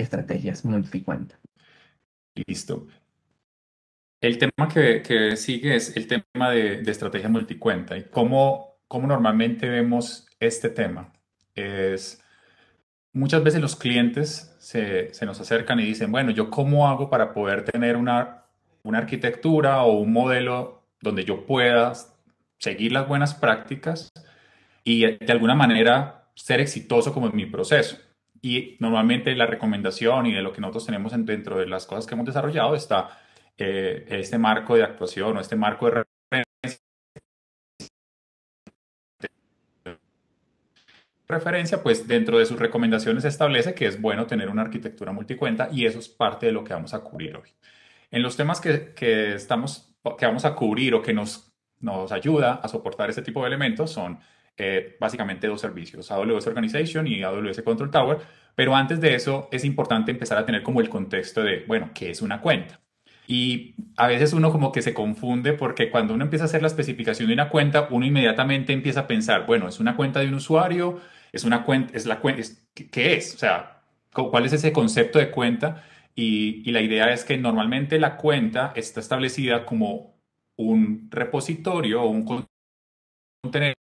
estrategias multicuenta. Listo. El tema que, sigue es el tema de, de estrategia multicuenta y cómo, cómo, normalmente vemos este tema. Es, muchas veces los clientes se, se, nos acercan y dicen, bueno, ¿yo cómo hago para poder tener una, una arquitectura o un modelo donde yo pueda seguir las buenas prácticas y de alguna manera ser exitoso como en mi proceso? Y normalmente la recomendación y de lo que nosotros tenemos dentro de las cosas que hemos desarrollado está eh, este marco de actuación o este marco de referencia. referencia, pues dentro de sus recomendaciones establece que es bueno tener una arquitectura multicuenta y eso es parte de lo que vamos a cubrir hoy. En los temas que, que estamos, que vamos a cubrir o que nos, nos ayuda a soportar este tipo de elementos son eh, básicamente dos servicios, AWS Organization y AWS Control Tower, pero antes de eso es importante empezar a tener como el contexto de, bueno, ¿qué es una cuenta? Y a veces uno como que se confunde porque cuando uno empieza a hacer la especificación de una cuenta, uno inmediatamente empieza a pensar, bueno, es una cuenta de un usuario, es una cuenta, es la cuenta, ¿qué es? O sea, ¿cuál es ese concepto de cuenta? Y, y la idea es que normalmente la cuenta está establecida como un repositorio o un contenedor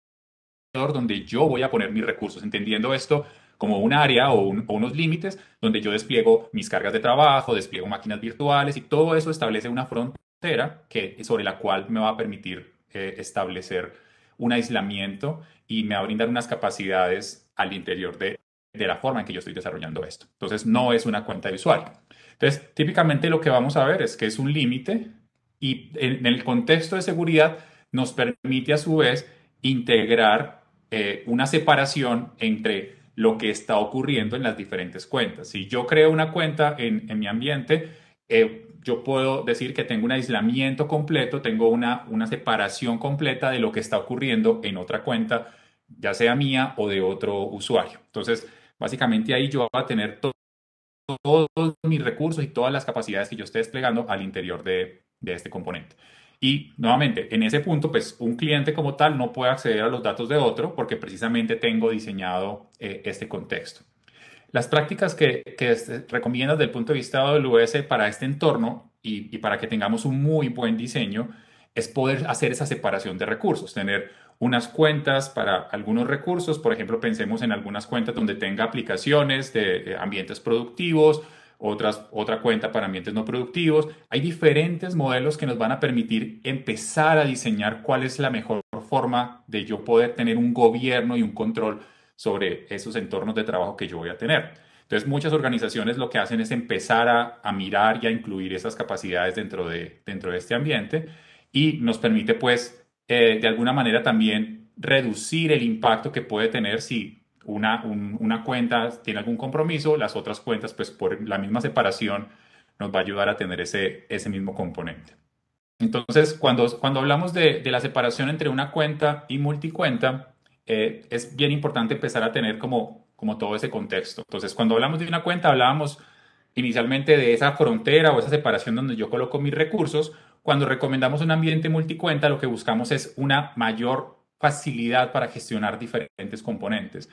donde yo voy a poner mis recursos, entendiendo esto como un área o, unos límites donde yo despliego mis cargas de trabajo, despliego máquinas virtuales y todo eso establece una frontera que, sobre la cual me va a permitir eh, establecer un aislamiento y me va a brindar unas capacidades al interior de, la forma en que yo estoy desarrollando esto. Entonces, no es una cuenta visual. Entonces, típicamente lo que vamos a ver es que es un límite y en el contexto de seguridad nos permite a su vez integrar eh, una separación entre lo que está ocurriendo en las diferentes cuentas. Si yo creo una cuenta en, mi ambiente, eh, yo puedo decir que tengo un aislamiento completo, tengo una, una separación completa de lo que está ocurriendo en otra cuenta, ya sea mía o de otro usuario. Entonces, básicamente ahí yo va a tener todos mis recursos y todas las capacidades que yo esté desplegando al interior de, de este componente. Y nuevamente, en ese punto, pues un cliente como tal no puede acceder a los datos de otro porque precisamente tengo diseñado eh, este contexto. Las prácticas que, este, recomiendas desde el punto de vista del us para este entorno y para que tengamos un muy buen diseño es poder hacer esa separación de recursos, tener unas cuentas para algunos recursos, por ejemplo, pensemos en algunas cuentas donde tenga aplicaciones de ambientes productivos, otras, otra cuenta para ambientes no productivos. Hay diferentes modelos que nos van a permitir empezar a diseñar cuál es la mejor forma de yo poder tener un gobierno y un control sobre esos entornos de trabajo que yo voy a tener. Entonces, muchas organizaciones lo que hacen es empezar a, mirar y a incluir esas capacidades dentro de, dentro de este ambiente y nos permite, pues, eh, de alguna manera también reducir el impacto que puede tener si una, una cuenta tiene algún compromiso, las otras cuentas, pues por la misma separación, nos va a ayudar a tener ese, ese mismo componente. Entonces, cuando, cuando hablamos de, la separación entre una cuenta y multicuenta, eh, es bien importante empezar a tener como, como todo ese contexto. Entonces, cuando hablamos de una cuenta, hablábamos inicialmente de esa frontera o esa separación donde yo coloco mis recursos. Cuando recomendamos un ambiente multicuenta, lo que buscamos es una mayor facilidad para gestionar diferentes componentes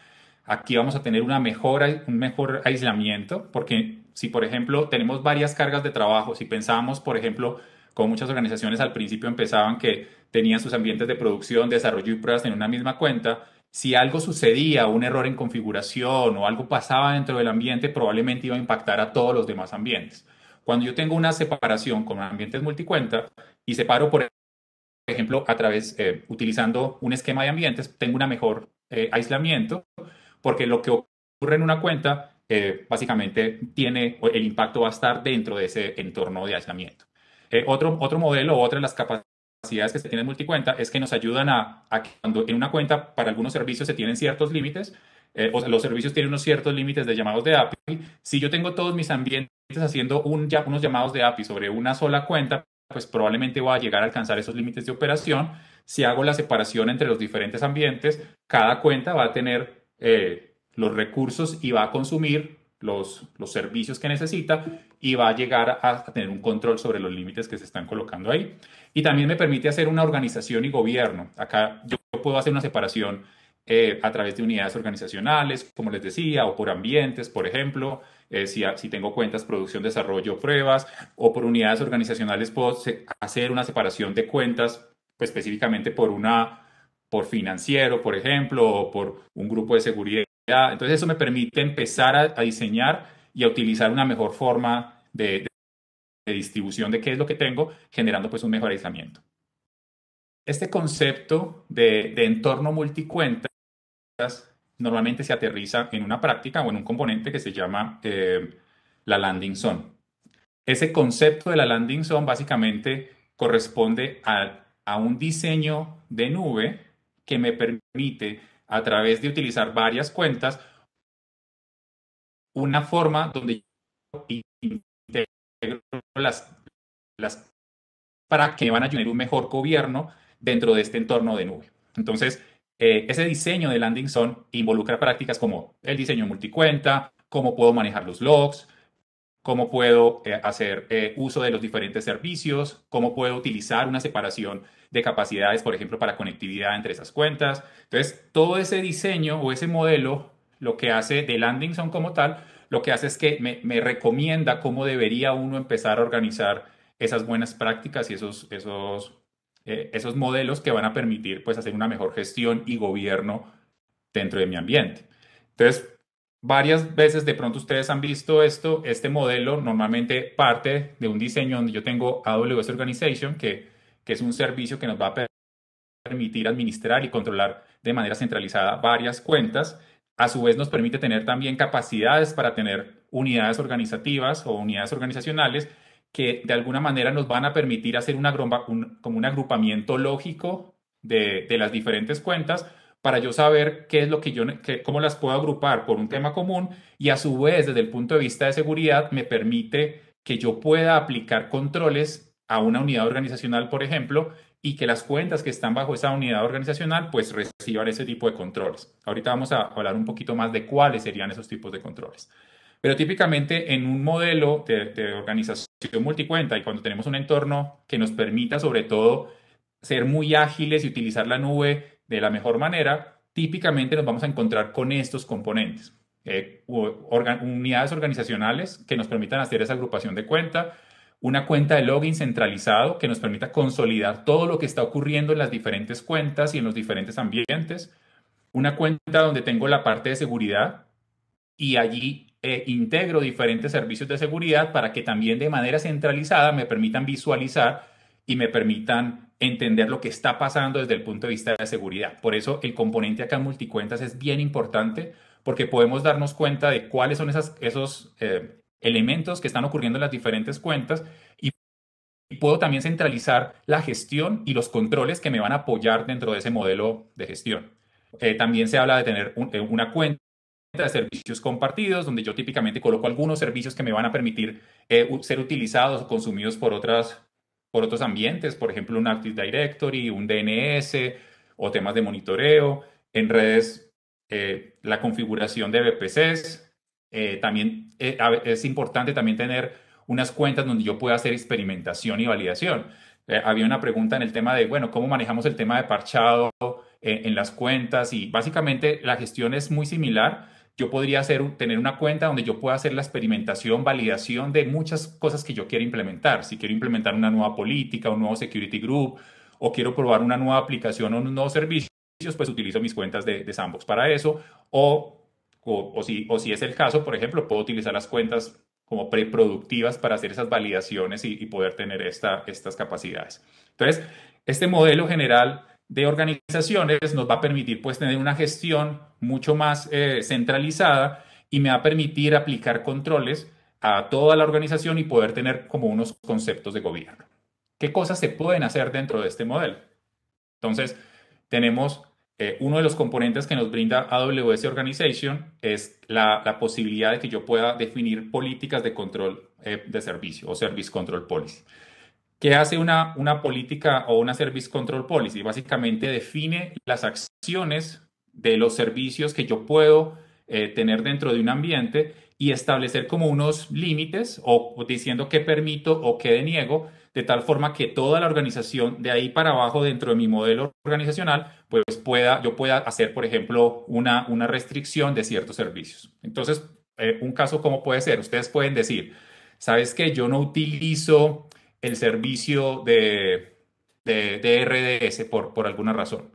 aquí vamos a tener una mejora, un mejor aislamiento, porque si, por ejemplo, tenemos varias cargas de trabajo, si pensamos, por ejemplo, como muchas organizaciones al principio empezaban que tenían sus ambientes de producción, desarrollo y pruebas en una misma cuenta, si algo sucedía, un error en configuración o algo pasaba dentro del ambiente, probablemente iba a impactar a todos los demás ambientes. Cuando yo tengo una separación con ambientes multicuenta y separo, por ejemplo, a través, eh, utilizando un esquema de ambientes, tengo una mejor eh, aislamiento porque lo que ocurre en una cuenta eh, básicamente tiene, el impacto va a estar dentro de ese entorno de aislamiento. Eh, otro, otro modelo, otra de las capacidades que se tiene en multicuenta es que nos ayudan a, a cuando en una cuenta para algunos servicios se tienen ciertos límites, eh, o los servicios tienen unos ciertos límites de llamados de API. Si yo tengo todos mis ambientes haciendo un, unos llamados de API sobre una sola cuenta, pues probablemente voy a llegar a alcanzar esos límites de operación. Si hago la separación entre los diferentes ambientes, cada cuenta va a tener eh, los recursos y va a consumir los, los servicios que necesita y va a llegar a, tener un control sobre los límites que se están colocando ahí. Y también me permite hacer una organización y gobierno. Acá yo puedo hacer una separación eh, a través de unidades organizacionales, como les decía, o por ambientes, por ejemplo, eh, si, si, tengo cuentas, producción, desarrollo, pruebas, o por unidades organizacionales puedo hacer una separación de cuentas pues, específicamente por una por financiero, por ejemplo, o por un grupo de seguridad. Entonces eso me permite empezar a, diseñar y a utilizar una mejor forma de, distribución de qué es lo que tengo, generando pues un mejor aislamiento. Este concepto de, entorno multicuentas normalmente se aterriza en una práctica o en un componente que se llama eh, la landing zone. Ese concepto de la landing zone básicamente corresponde a un diseño de nube que me permite, a través de utilizar varias cuentas, una forma donde yo integro las, para que van a tener un mejor gobierno dentro de este entorno de nube. Entonces, eh, ese diseño de landing zone involucra prácticas como el diseño multicuenta, cómo puedo manejar los logs, cómo puedo eh, hacer eh, uso de los diferentes servicios, cómo puedo utilizar una separación de capacidades, por ejemplo, para conectividad entre esas cuentas. Entonces, todo ese diseño o ese modelo, lo que hace de son como tal, lo que hace es que me, recomienda cómo debería uno empezar a organizar esas buenas prácticas y esos, esos, eh, esos modelos que van a permitir pues, hacer una mejor gestión y gobierno dentro de mi ambiente. Entonces, Varias veces de pronto ustedes han visto esto, este modelo normalmente parte de un diseño donde yo tengo AWS Organization, que, es un servicio que nos va a permitir administrar y controlar de manera centralizada varias cuentas. A su vez nos permite tener también capacidades para tener unidades organizativas o unidades organizacionales que de alguna manera nos van a permitir hacer una, un, como un agrupamiento lógico de, de las diferentes cuentas para yo saber qué es lo que yo, cómo las puedo agrupar por un tema común y a su vez desde el punto de vista de seguridad me permite que yo pueda aplicar controles a una unidad organizacional, por ejemplo, y que las cuentas que están bajo esa unidad organizacional pues reciban ese tipo de controles. Ahorita vamos a hablar un poquito más de cuáles serían esos tipos de controles. Pero típicamente en un modelo de, de organización multicuenta y cuando tenemos un entorno que nos permita sobre todo ser muy ágiles y utilizar la nube de la mejor manera, típicamente nos vamos a encontrar con estos componentes. Eh, unidades organizacionales que nos permitan hacer esa agrupación de cuenta, una cuenta de login centralizado que nos permita consolidar todo lo que está ocurriendo en las diferentes cuentas y en los diferentes ambientes, una cuenta donde tengo la parte de seguridad y allí eh, integro diferentes servicios de seguridad para que también de manera centralizada me permitan visualizar y me permitan entender lo que está pasando desde el punto de vista de la seguridad. Por eso el componente acá en multicuentas es bien importante porque podemos darnos cuenta de cuáles son esas, esos eh, elementos que están ocurriendo en las diferentes cuentas y puedo también centralizar la gestión y los controles que me van a apoyar dentro de ese modelo de gestión. Eh, también se habla de tener eh, una cuenta de servicios compartidos, donde yo típicamente coloco algunos servicios que me van a permitir ser utilizados o consumidos por otras por otros ambientes, por ejemplo, un Active Directory, un DNS o temas de monitoreo, en redes, eh, la configuración de VPCs. Eh, también eh, es importante también tener unas cuentas donde yo pueda hacer experimentación y validación. había una pregunta en el tema de, bueno, ¿cómo manejamos el tema de parchado en las cuentas? Y básicamente la gestión es muy similar, yo podría hacer, tener una cuenta donde yo pueda hacer la experimentación, validación de muchas cosas que yo quiero implementar. Si quiero implementar una nueva política, un nuevo security group, o quiero probar una nueva aplicación o unos nuevos servicios, pues utilizo mis cuentas de, de Sandbox para eso. O, o, si, es el caso, por ejemplo, puedo utilizar las cuentas como preproductivas para hacer esas validaciones y, poder tener esta, estas capacidades. Entonces, este modelo general de organizaciones nos va a permitir pues tener una gestión mucho más eh, centralizada y me va a permitir aplicar controles a toda la organización y poder tener como unos conceptos de gobierno. ¿Qué cosas se pueden hacer dentro de este modelo? Entonces, tenemos eh, uno de los componentes que nos brinda AWS Organization es la, posibilidad de que yo pueda definir políticas de control eh, de servicio o Service Control Policy. ¿Qué hace una, una política o una Service Control Policy? Básicamente define las acciones de los servicios que yo puedo eh, tener dentro de un ambiente y establecer como unos límites o, diciendo qué permito o qué deniego, de tal forma que toda la organización de ahí para abajo dentro de mi modelo organizacional, pues pueda, yo pueda hacer, por ejemplo, una, una restricción de ciertos servicios. Entonces, eh, un caso como puede ser, ustedes pueden decir, ¿sabes que Yo no utilizo el servicio de, de, RDS por, por alguna razón.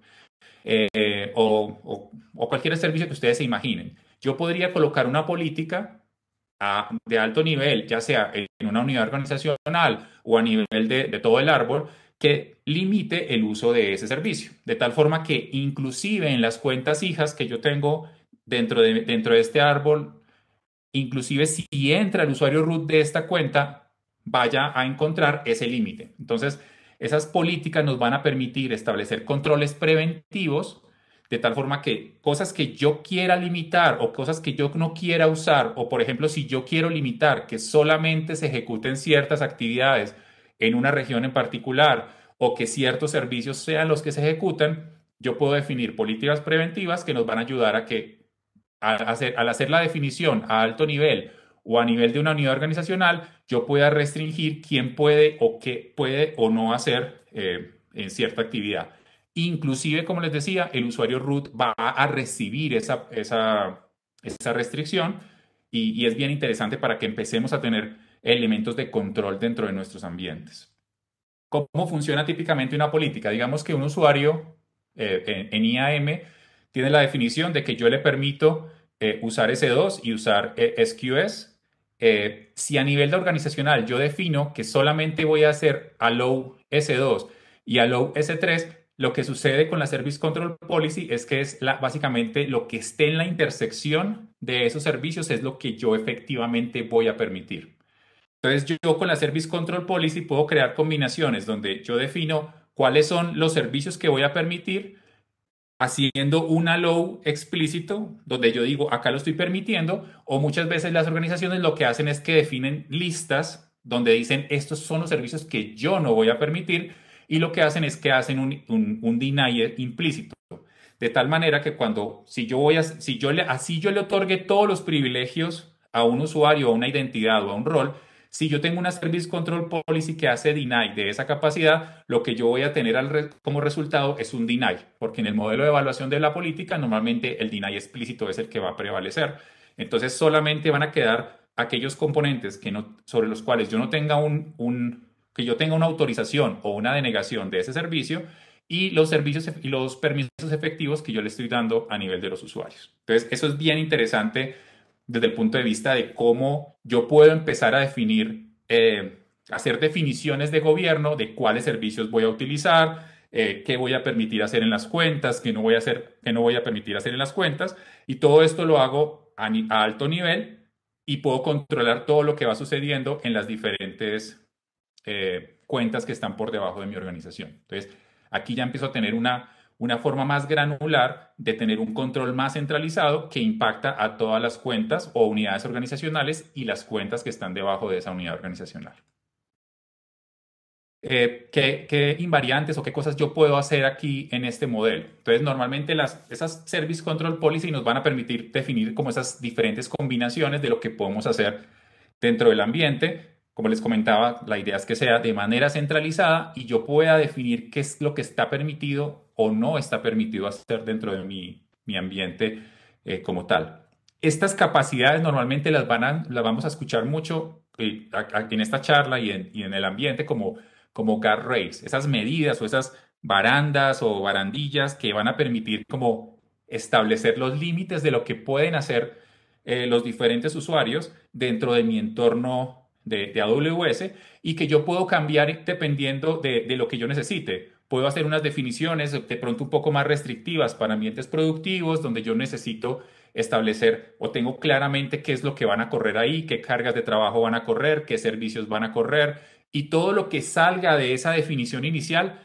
Eh, o, cualquier servicio que ustedes se imaginen. Yo podría colocar una política de alto nivel, ya sea en una unidad organizacional o a nivel de, todo el árbol, que limite el uso de ese servicio, de tal forma que inclusive en las cuentas hijas que yo tengo dentro de, dentro de este árbol, inclusive si entra el usuario root de esta cuenta, vaya a encontrar ese límite. Entonces, esas políticas nos van a permitir establecer controles preventivos de tal forma que cosas que yo quiera limitar o cosas que yo no quiera usar, o por ejemplo, si yo quiero limitar que solamente se ejecuten ciertas actividades en una región en particular o que ciertos servicios sean los que se ejecuten yo puedo definir políticas preventivas que nos van a ayudar a que al hacer, al hacer la definición a alto nivel o a nivel de una unidad organizacional, yo pueda restringir quién puede o qué puede o no hacer eh, en cierta actividad. Inclusive, como les decía, el usuario root va a recibir esa, esa, restricción y, es bien interesante para que empecemos a tener elementos de control dentro de nuestros ambientes. ¿Cómo funciona típicamente una política? Digamos que un usuario eh, en, IAM tiene la definición de que yo le permito eh, usar S2 y usar SQS eh, si a nivel de organizacional yo defino que solamente voy a hacer allow S2 y allow S3, lo que sucede con la Service Control Policy es que es la, básicamente lo que esté en la intersección de esos servicios es lo que yo efectivamente voy a permitir. Entonces yo con la Service Control Policy puedo crear combinaciones donde yo defino cuáles son los servicios que voy a permitir, haciendo un allow explícito, donde yo digo, acá lo estoy permitiendo, o muchas veces las organizaciones lo que hacen es que definen listas donde dicen, estos son los servicios que yo no voy a permitir, y lo que hacen es que hacen un, un, implícito. De tal manera que cuando, si yo voy a, si yo le, así yo le otorgue todos los privilegios a un usuario, a una identidad o a un rol, si yo tengo una Service Control Policy que hace deny de esa capacidad, lo que yo voy a tener como resultado es un deny, porque en el modelo de evaluación de la política normalmente el deny explícito es el que va a prevalecer. Entonces solamente van a quedar aquellos componentes sobre los cuales yo no tenga un, que yo tenga una autorización o una denegación de ese servicio y los servicios y los permisos efectivos que yo le estoy dando a nivel de los usuarios. Entonces, eso es bien interesante desde el punto de vista de cómo yo puedo empezar a definir, eh, hacer definiciones de gobierno de cuáles servicios voy a utilizar, eh, qué voy a permitir hacer en las cuentas, qué no voy a hacer, qué no voy a permitir hacer en las cuentas, y todo esto lo hago a, alto nivel y puedo controlar todo lo que va sucediendo en las diferentes eh, cuentas que están por debajo de mi organización. Entonces, aquí ya empiezo a tener una una forma más granular de tener un control más centralizado que impacta a todas las cuentas o unidades organizacionales y las cuentas que están debajo de esa unidad organizacional. Eh, ¿qué, invariantes o qué cosas yo puedo hacer aquí en este modelo. Entonces, normalmente las, esas Service Control Policy nos van a permitir definir como esas diferentes combinaciones de lo que podemos hacer dentro del ambiente. Como les comentaba, la idea es que sea de manera centralizada y yo pueda definir qué es lo que está permitido o no está permitido hacer dentro de mi, ambiente eh, como tal. Estas capacidades normalmente las, van vamos a escuchar mucho eh, en esta charla y en, el ambiente como, como guardrails, esas medidas o esas barandas o barandillas que van a permitir como establecer los límites de lo que pueden hacer eh, los diferentes usuarios dentro de mi entorno de, AWS y que yo puedo cambiar dependiendo de, lo que yo necesite puedo hacer unas definiciones de pronto un poco más restrictivas para ambientes productivos, donde yo necesito establecer o tengo claramente qué es lo que van a correr ahí, qué cargas de trabajo van a correr, qué servicios van a correr y todo lo que salga de esa definición inicial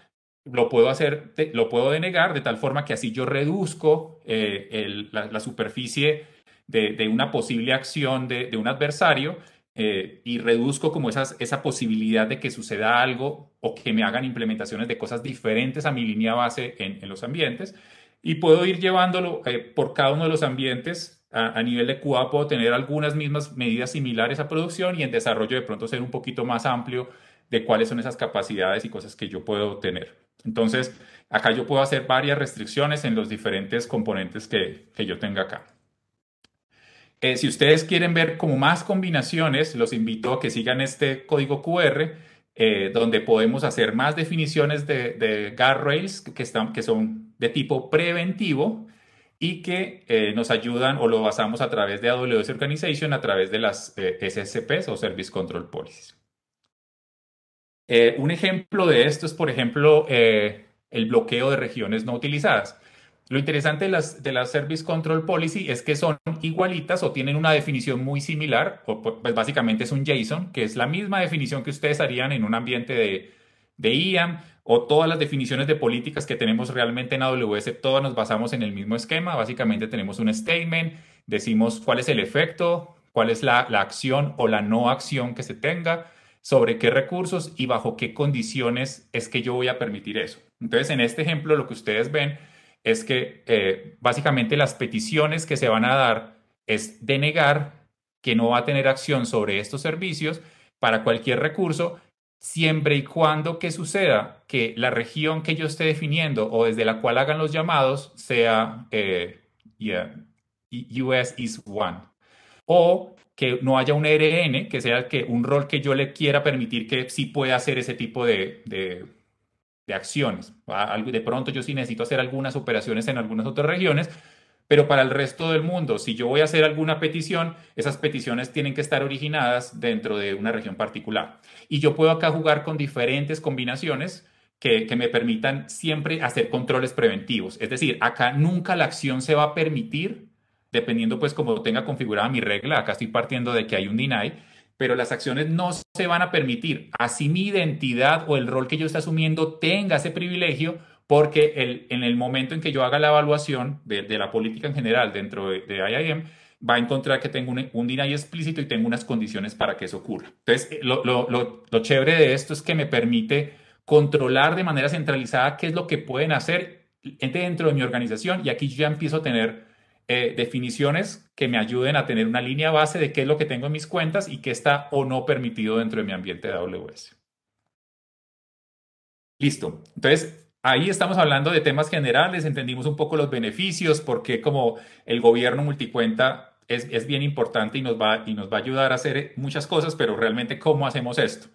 lo puedo hacer, lo puedo denegar de tal forma que así yo reduzco eh, la, superficie de, una posible acción de, un adversario eh, y reduzco como esas, esa posibilidad de que suceda algo o que me hagan implementaciones de cosas diferentes a mi línea base en, los ambientes. Y puedo ir llevándolo eh, por cada uno de los ambientes. A, nivel de QA puedo tener algunas mismas medidas similares a producción y en desarrollo de pronto ser un poquito más amplio de cuáles son esas capacidades y cosas que yo puedo tener. Entonces, acá yo puedo hacer varias restricciones en los diferentes componentes que, yo tenga acá. Eh, si ustedes quieren ver como más combinaciones, los invito a que sigan este código QR eh, donde podemos hacer más definiciones de, de guardrails que, que son de tipo preventivo y que eh, nos ayudan o lo basamos a través de AWS Organization, a través de las eh, SSPs o Service Control Policies. un ejemplo de esto es, por ejemplo, el bloqueo de regiones no utilizadas. Lo interesante de las, de Service Control Policy es que son igualitas o tienen una definición muy similar, pues básicamente es un JSON, que es la misma definición que ustedes harían en un ambiente de, de IAM o todas las definiciones de políticas que tenemos realmente en AWS, todas nos basamos en el mismo esquema. Básicamente tenemos un statement, decimos cuál es el efecto, cuál es la, la acción o la no acción que se tenga, sobre qué recursos y bajo qué condiciones es que yo voy a permitir eso. Entonces, en este ejemplo, lo que ustedes ven es que eh, básicamente las peticiones que se van a dar es denegar que no va a tener acción sobre estos servicios para cualquier recurso, siempre y cuando que suceda que la región que yo esté definiendo o desde la cual hagan los llamados sea eh, US is one. O que no haya un e RN, que sea que un rol que yo le quiera permitir que sí pueda hacer ese tipo de, de acciones. Ah, de pronto yo sí necesito hacer algunas operaciones en algunas otras regiones, pero para el resto del mundo, si yo voy a hacer alguna petición, esas peticiones tienen que estar originadas dentro de una región particular. Y yo puedo acá jugar con diferentes combinaciones que, me permitan siempre hacer controles preventivos. Es decir, acá nunca la acción se va a permitir, dependiendo pues como tenga configurada mi regla, acá estoy partiendo de que hay un deny, pero las acciones no se van a permitir. Así mi identidad o el rol que yo estoy asumiendo tenga ese privilegio, porque el, en el momento en que yo haga la evaluación de, la política en general dentro de, IAM va a encontrar que tengo un, un explícito y tengo unas condiciones para que eso ocurra. Entonces, eh, lo, chévere de esto es que me permite controlar de manera centralizada qué es lo que pueden hacer dentro de mi organización y aquí yo ya empiezo a tener eh, definiciones que me ayuden a tener una línea base de qué es lo que tengo en mis cuentas y qué está o no permitido dentro de mi ambiente de AWS. Listo. Entonces, ahí estamos hablando de temas generales, entendimos un poco los beneficios, porque como el gobierno multicuenta es, bien importante y nos, va, y nos va a ayudar a hacer muchas cosas, pero realmente cómo hacemos esto.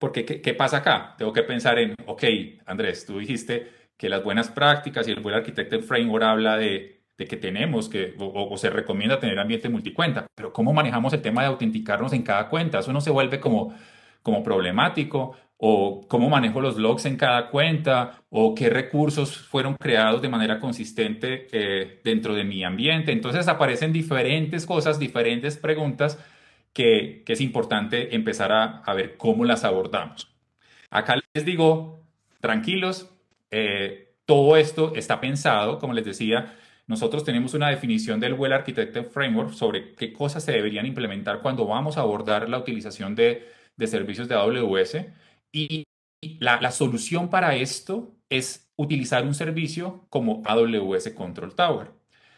Porque ¿qué, pasa acá? Tengo que pensar en, ok, Andrés, tú dijiste que las buenas prácticas y el buen arquitecto framework habla de de que tenemos que, o, se recomienda tener ambiente multicuenta, pero ¿cómo manejamos el tema de autenticarnos en cada cuenta? Eso no se vuelve como, como problemático, o cómo manejo los logs en cada cuenta, o qué recursos fueron creados de manera consistente eh, dentro de mi ambiente. Entonces aparecen diferentes cosas, diferentes preguntas que, que es importante empezar a, a, ver cómo las abordamos. Acá les digo, tranquilos, eh, todo esto está pensado, como les decía, nosotros tenemos una definición del Well Architected Framework sobre qué cosas se deberían implementar cuando vamos a abordar la utilización de, servicios de AWS y la, solución para esto es utilizar un servicio como AWS Control Tower.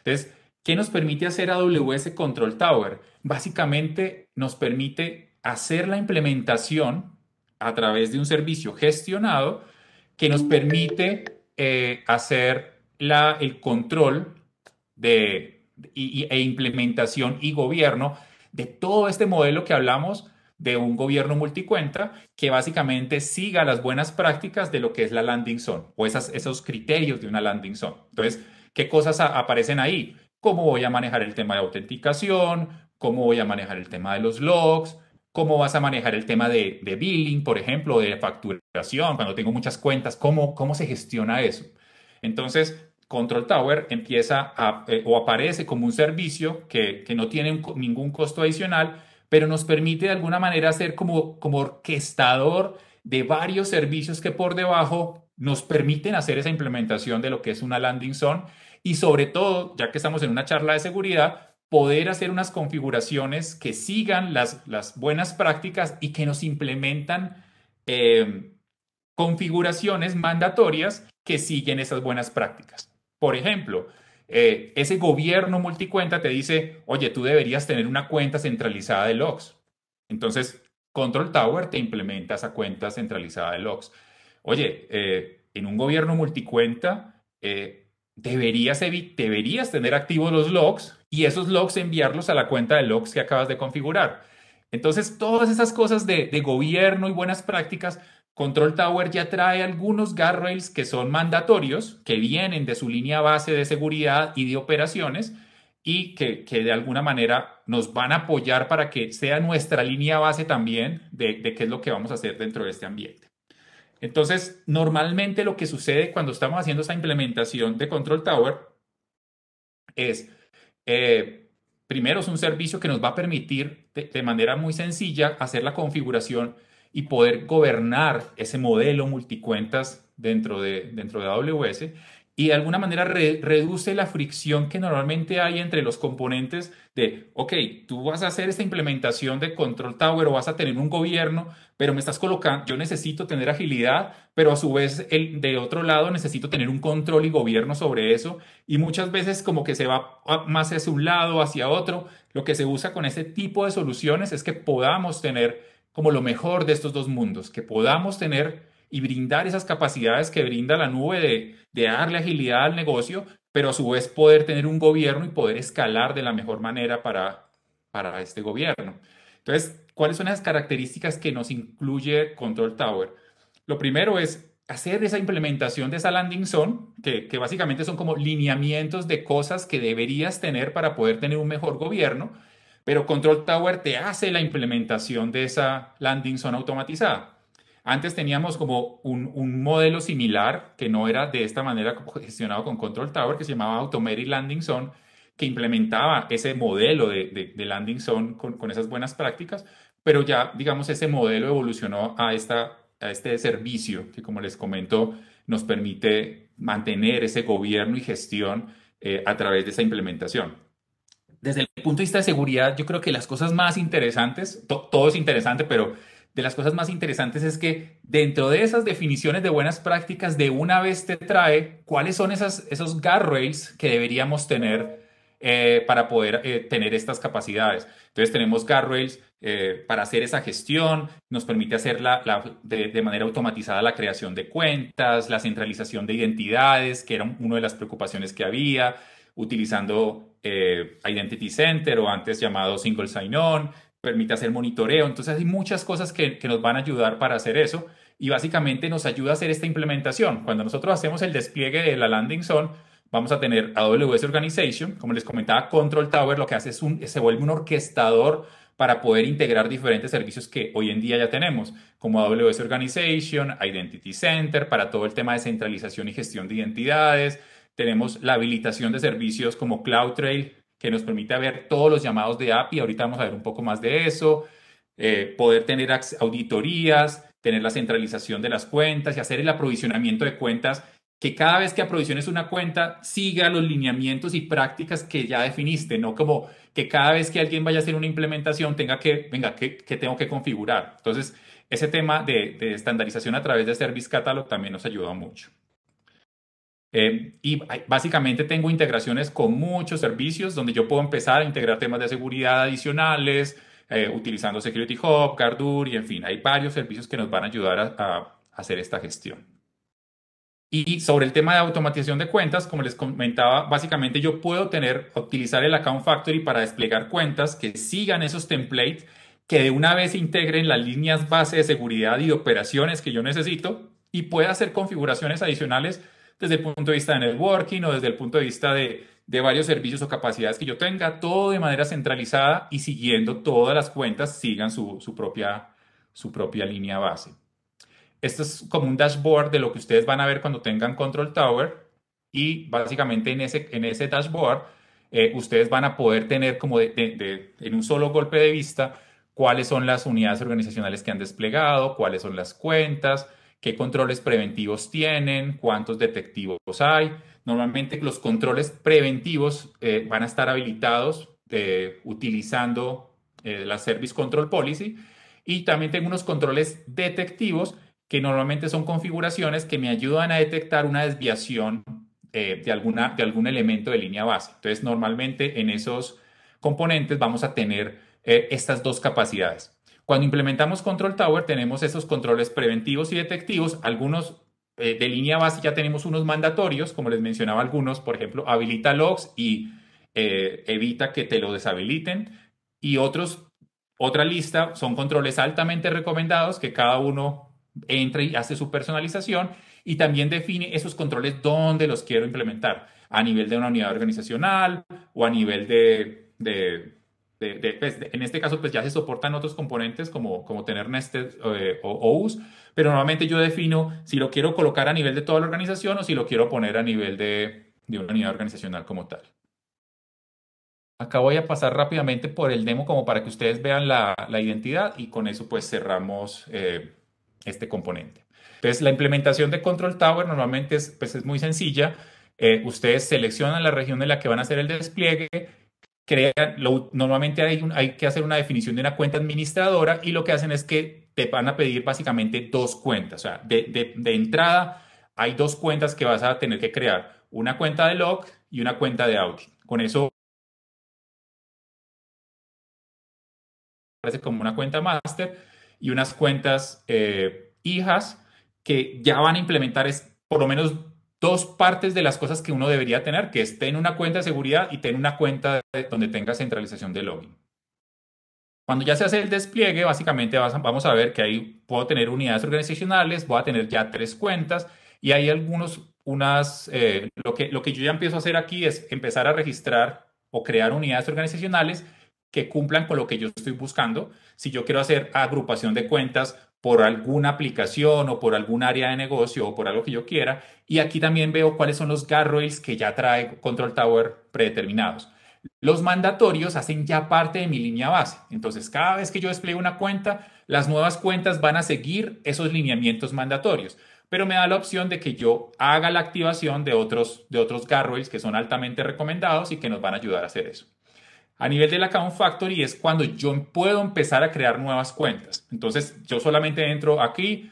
Entonces, ¿qué nos permite hacer AWS Control Tower? Básicamente nos permite hacer la implementación a través de un servicio gestionado que nos permite eh, hacer el control de, e implementación y gobierno de todo este modelo que hablamos de un gobierno multicuenta que básicamente siga las buenas prácticas de lo que es la landing zone o esas, esos criterios de una landing zone. Entonces, ¿qué cosas aparecen ahí? ¿Cómo voy a manejar el tema de autenticación? ¿Cómo voy a manejar el tema de los logs? ¿Cómo vas a manejar el tema de, de billing, por ejemplo, de facturación? Cuando tengo muchas cuentas, ¿cómo, cómo se gestiona eso? Entonces, Control Tower empieza eh, o aparece como un servicio que, no tiene ningún costo adicional, pero nos permite de alguna manera ser como, orquestador de varios servicios que por debajo nos permiten hacer esa implementación de lo que es una landing zone y sobre todo, ya que estamos en una charla de seguridad, poder hacer unas configuraciones que sigan las, buenas prácticas y que nos implementan eh, configuraciones mandatorias que siguen esas buenas prácticas. Por ejemplo, eh, ese gobierno multicuenta te dice, oye, tú deberías tener una cuenta centralizada de logs. Entonces, Control Tower te implementa esa cuenta centralizada de logs. Oye, eh, en un gobierno multicuenta eh, deberías, deberías tener activos los logs y esos logs enviarlos a la cuenta de logs que acabas de configurar. Entonces, todas esas cosas de, de gobierno y buenas prácticas Control Tower ya trae algunos guardrails que son mandatorios, que vienen de su línea base de seguridad y de operaciones y que, que de alguna manera nos van a apoyar para que sea nuestra línea base también de, de qué es lo que vamos a hacer dentro de este ambiente. Entonces, normalmente lo que sucede cuando estamos haciendo esa implementación de Control Tower es, eh, primero, es un servicio que nos va a permitir de manera muy sencilla hacer la configuración y poder gobernar ese modelo multicuentas dentro de, dentro de AWS y de alguna manera reduce la fricción que normalmente hay entre los componentes de, ok, tú vas a hacer esta implementación de Control Tower o vas a tener un gobierno, pero me estás colocando, yo necesito tener agilidad, pero a su vez el, de otro lado necesito tener un control y gobierno sobre eso y muchas veces como que se va más hacia un lado, hacia otro. Lo que se usa con ese tipo de soluciones es que podamos tener como lo mejor de estos dos mundos, que podamos tener y brindar esas capacidades que brinda la nube de, darle agilidad al negocio, pero a su vez poder tener un gobierno y poder escalar de la mejor manera para, para este gobierno. Entonces, ¿cuáles son las características que nos incluye Control Tower? Lo primero es hacer esa implementación de esa landing zone, que, que básicamente son como lineamientos de cosas que deberías tener para poder tener un mejor gobierno pero Control Tower te hace la implementación de esa landing zone automatizada. Antes teníamos como un, modelo similar que no era de esta manera gestionado con Control Tower, que se llamaba Automated Landing Zone, que implementaba ese modelo de, landing zone con, esas buenas prácticas, pero ya, digamos, ese modelo evolucionó a, esta, a este servicio que, como les comento, nos permite mantener ese gobierno y gestión eh, a través de esa implementación desde el punto de vista de seguridad, yo creo que las cosas más interesantes, todo es interesante, pero de las cosas más interesantes es que dentro de esas definiciones de buenas prácticas, de una vez te trae cuáles son esas, esos guardrails que deberíamos tener eh, para poder eh, tener estas capacidades. Entonces tenemos guardrails eh, para hacer esa gestión, nos permite hacer la, de, de, manera automatizada la creación de cuentas, la centralización de identidades, que era una de las preocupaciones que había, utilizando eh, Identity Center o antes llamado Single Sign-On, permite hacer monitoreo. Entonces hay muchas cosas que, que nos van a ayudar para hacer eso y básicamente nos ayuda a hacer esta implementación. Cuando nosotros hacemos el despliegue de la landing zone, vamos a tener AWS Organization, como les comentaba, Control Tower lo que hace es un, se vuelve un orquestador para poder integrar diferentes servicios que hoy en día ya tenemos, como AWS Organization, Identity Center, para todo el tema de centralización y gestión de identidades, tenemos la habilitación de servicios como CloudTrail, que nos permite ver todos los llamados de API. Ahorita vamos a ver un poco más de eso. Eh, poder tener auditorías, tener la centralización de las cuentas y hacer el aprovisionamiento de cuentas, que cada vez que aprovisiones una cuenta siga los lineamientos y prácticas que ya definiste, no como que cada vez que alguien vaya a hacer una implementación tenga que, venga, que, tengo que configurar. Entonces, ese tema de, de estandarización a través de Service Catalog también nos ayuda mucho. Eh, y básicamente tengo integraciones con muchos servicios donde yo puedo empezar a integrar temas de seguridad adicionales, eh, utilizando Security Hub, Cardur y en fin, hay varios servicios que nos van a ayudar a, hacer esta gestión. Y sobre el tema de automatización de cuentas, como les comentaba, básicamente yo puedo tener, utilizar el Account Factory para desplegar cuentas que sigan esos templates, que de una vez integren las líneas base de seguridad y operaciones que yo necesito y pueda hacer configuraciones adicionales desde el punto de vista de networking o desde el punto de vista de, varios servicios o capacidades que yo tenga, todo de manera centralizada y siguiendo todas las cuentas sigan su, propia, su propia línea base. Esto es como un dashboard de lo que ustedes van a ver cuando tengan Control Tower y básicamente en ese, en ese dashboard eh, ustedes van a poder tener como en un solo golpe de vista cuáles son las unidades organizacionales que han desplegado, cuáles son las cuentas, qué controles preventivos tienen, cuántos detectivos hay. Normalmente los controles preventivos eh, van a estar habilitados eh, utilizando eh, la Service Control Policy y también tengo unos controles detectivos que normalmente son configuraciones que me ayudan a detectar una desviación de, alguna, de algún elemento de línea base. Entonces, normalmente en esos componentes vamos a tener estas dos capacidades. Cuando implementamos Control Tower tenemos esos controles preventivos y detectivos, algunos eh, de línea base ya tenemos unos mandatorios, como les mencionaba algunos, por ejemplo, habilita logs y eh, evita que te lo deshabiliten. Y otros, otra lista son controles altamente recomendados que cada uno entra y hace su personalización y también define esos controles dónde los quiero implementar, a nivel de una unidad organizacional o a nivel de pues, en este caso, pues ya se soportan otros componentes como, como tener nested eh, o us, pero normalmente yo defino si lo quiero colocar a nivel de toda la organización o si lo quiero poner a nivel de, de una unidad organizacional como tal. Acá voy a pasar rápidamente por el demo como para que ustedes vean la, la identidad y con eso pues cerramos eh, este componente. Entonces la implementación de Control Tower normalmente es, pues, es muy sencilla. Eh, ustedes seleccionan la región en la que van a hacer el despliegue crean, normalmente hay, hay que hacer una definición de una cuenta administradora y lo que hacen es que te van a pedir básicamente dos cuentas. O sea, de, entrada hay dos cuentas que vas a tener que crear, una cuenta de log y una cuenta de out Con eso parece como una cuenta master y unas cuentas eh, hijas que ya van a implementar es, por lo menos dos partes de las cosas que uno debería tener, que es en una cuenta de seguridad y tener una cuenta donde tenga centralización de login. Cuando ya se hace el despliegue, básicamente vamos a ver que ahí puedo tener unidades organizacionales, voy a tener ya tres cuentas y hay algunos, unas, eh, lo, que, lo que yo ya empiezo a hacer aquí es empezar a registrar o crear unidades organizacionales que cumplan con lo que yo estoy buscando. Si yo quiero hacer agrupación de cuentas por alguna aplicación o por algún área de negocio o por algo que yo quiera. Y aquí también veo cuáles son los guardrails que ya trae Control Tower predeterminados. Los mandatorios hacen ya parte de mi línea base. Entonces, cada vez que yo despliego una cuenta, las nuevas cuentas van a seguir esos lineamientos mandatorios. Pero me da la opción de que yo haga la activación de otros, de otros guardrails que son altamente recomendados y que nos van a ayudar a hacer eso. A nivel de la account factory es cuando yo puedo empezar a crear nuevas cuentas. Entonces yo solamente entro aquí,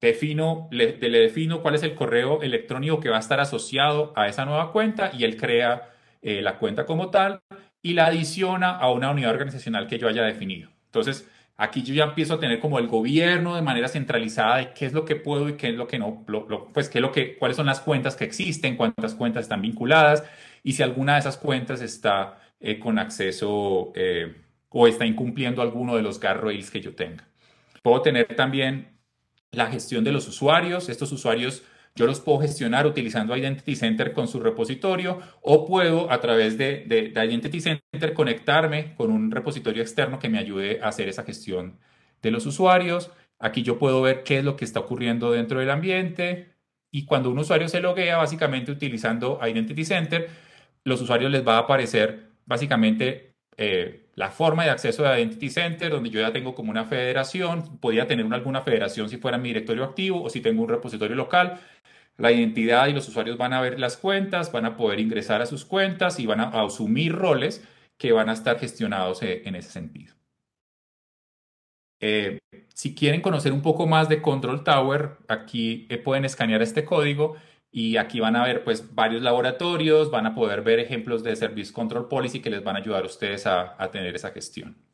defino, le, defino cuál es el correo electrónico que va a estar asociado a esa nueva cuenta y él crea eh, la cuenta como tal y la adiciona a una unidad organizacional que yo haya definido. Entonces aquí yo ya empiezo a tener como el gobierno de manera centralizada de qué es lo que puedo y qué es lo que no, pues qué es lo que, cuáles son las cuentas que existen, cuántas cuentas están vinculadas y si alguna de esas cuentas está eh, con acceso eh, o está incumpliendo alguno de los guardrails que yo tenga. Puedo tener también la gestión de los usuarios. Estos usuarios yo los puedo gestionar utilizando Identity Center con su repositorio o puedo a través de, de Identity Center conectarme con un repositorio externo que me ayude a hacer esa gestión de los usuarios. Aquí yo puedo ver qué es lo que está ocurriendo dentro del ambiente, y cuando un usuario se loguea, básicamente utilizando Identity Center, los usuarios les va a aparecer básicamente eh, la forma de acceso de Identity Center, donde yo ya tengo como una federación, podía tener una, alguna federación si fuera mi directorio activo o si tengo un repositorio local. La identidad y los usuarios van a ver las cuentas, van a poder ingresar a sus cuentas y van a, asumir roles que van a estar gestionados eh, en, ese sentido. Eh, si quieren conocer un poco más de Control Tower, aquí eh, pueden escanear este código y aquí van a ver pues varios laboratorios, van a poder ver ejemplos de Service Control Policy que les van a ayudar a ustedes a, a tener esa gestión.